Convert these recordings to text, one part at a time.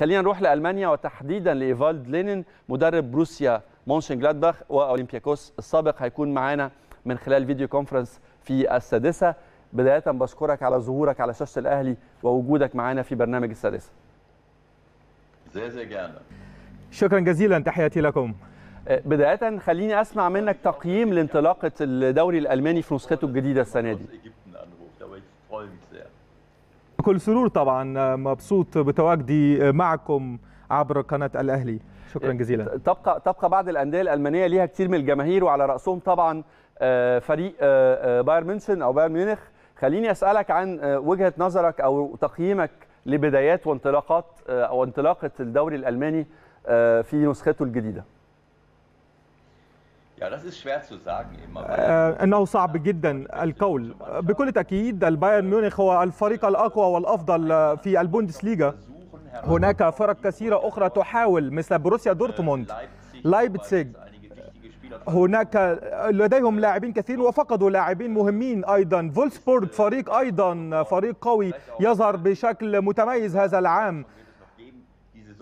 خلينا نروح لالمانيا وتحديدا لايفالد لينين مدرب بروسيا مونشن جلادباخ واولمبياكوس السابق هيكون معانا من خلال فيديو كونفرنس في السادسه بدايه بشكرك على ظهورك على شاشه الاهلي ووجودك معانا في برنامج السادسه. شكرا جزيلا تحياتي لكم. أه، بدايه خليني اسمع منك تقييم لانطلاقه الدوري الالماني في نسخته الجديده السنه دي. بكل سرور طبعا مبسوط بتواجدي معكم عبر قناه الاهلي شكرا إيه، جزيلا تبقى تبقى بعض الانديه الالمانيه ليها كثير من الجماهير وعلى راسهم طبعا آه، فريق آه، آه، بايرن ميونخ او بايرن ميونخ خليني اسالك عن وجهه نظرك او تقييمك لبدايات وانطلاقات او انطلاقه الدوري الالماني في نسخته الجديده آه، انه صعب جدا القول بكل تاكيد البايرن ميونخ هو الفريق الاقوى والافضل في البوندسليغا هناك فرق كثيره اخرى تحاول مثل بروسيا دورتموند لايبتسيج هناك لديهم لاعبين كثير وفقدوا لاعبين مهمين ايضا فولسبورغ فريق ايضا فريق قوي يظهر بشكل متميز هذا العام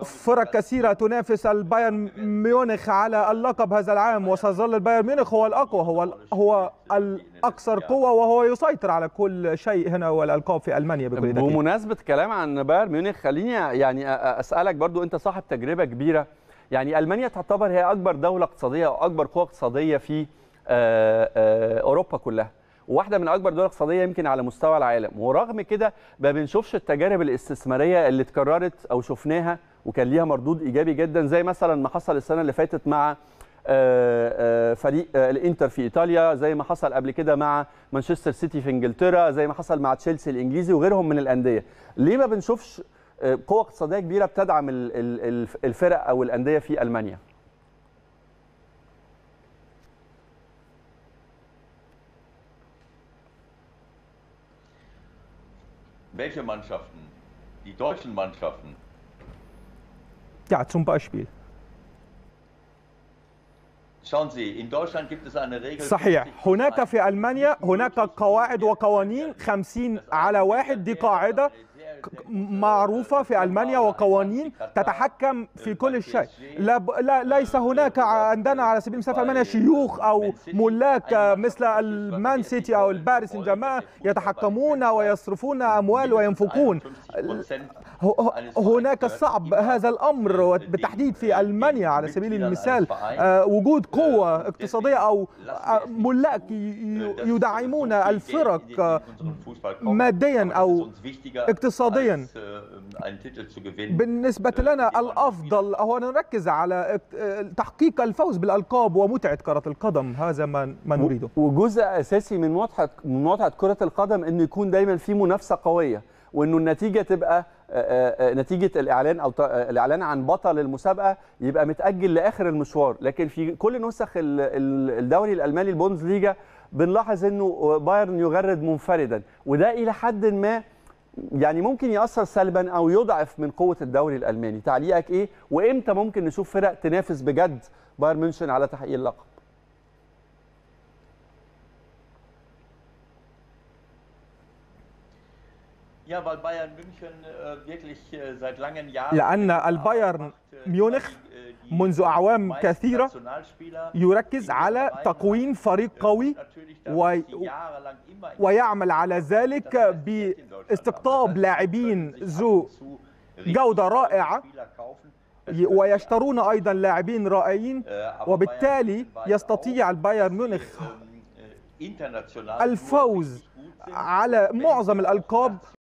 فرق كثيرة تنافس البايرن ميونخ على اللقب هذا العام نعم. وسيظل البايرن ميونخ هو الأقوى هو نعم. هو نعم. الأكثر قوة وهو يسيطر على كل شيء هنا والألقاب في ألمانيا بكل تأكيد بمناسبة كلام عن بايرن ميونخ خليني يعني أسألك برضو أنت صاحب تجربة كبيرة يعني ألمانيا تعتبر هي أكبر دولة اقتصادية أو أكبر قوة اقتصادية في آه، آه، أوروبا كلها وواحده من اكبر دول اقتصاديه يمكن على مستوى العالم ورغم كده ما بنشوفش التجارب الاستثماريه اللي اتكررت او شفناها وكان ليها مردود ايجابي جدا زي مثلا ما حصل السنه اللي فاتت مع آه، آه، فريق آه، الانتر في ايطاليا زي ما حصل قبل كده مع مانشستر سيتي في انجلترا زي ما حصل مع تشيلسي الانجليزي وغيرهم من الانديه ليه ما بنشوفش قوه اقتصاديه كبيره بتدعم الفرق او الانديه في المانيا Welche Mannschaften? Die deutschen Mannschaften? Ja, zum Beispiel. Schauen Sie, in Deutschland gibt es eine Regel. صحيح، هناك في ألمانيا هناك قواعد وقوانين 50 على واحد دي قاعدة معروفة في ألمانيا وقوانين تتحكم في كل شيء لا, ليس هناك عندنا على سبيل المثال في ألمانيا شيوخ أو ملاك مثل المان سيتي أو الباريس جماعة يتحكمون ويصرفون أموال وينفقون هناك صعب هذا الأمر بالتحديد في ألمانيا على سبيل المثال آه، وجود قوة اقتصادية أو ملاك يدعمون الفرق آه، ماديا أو اقتصاديا اقتصاديا بالنسبة آه، لنا الأفضل هو أن نركز على آه، تحقيق الفوز بالألقاب ومتعة كرة القدم هذا ما, ما نريده وجزء أساسي من متعة من متعة كرة القدم أنه يكون دايما في منافسة قوية وأنه النتيجة تبقى آه، نتيجه الاعلان او الاعلان عن بطل المسابقه يبقى متاجل لاخر المشوار لكن في كل نسخ الدوري الالماني البونز ليجا بنلاحظ انه بايرن يغرد منفردا وده الى حد ما يعني ممكن ياثر سلبا او يضعف من قوه الدوري الالماني تعليقك ايه وامتى ممكن نشوف فرق تنافس بجد بايرن ميونخ على تحقيق اللقب äh, äh, لأن البايرن äh, ميونخ منذ أعوام كثيرة يركز على تكوين فريق قوي ويعمل على ذلك ب استقطاب لاعبين ذو جودة رائعة ويشترون أيضا لاعبين رائعين وبالتالي يستطيع البايرن ميونخ الفوز على معظم الألقاب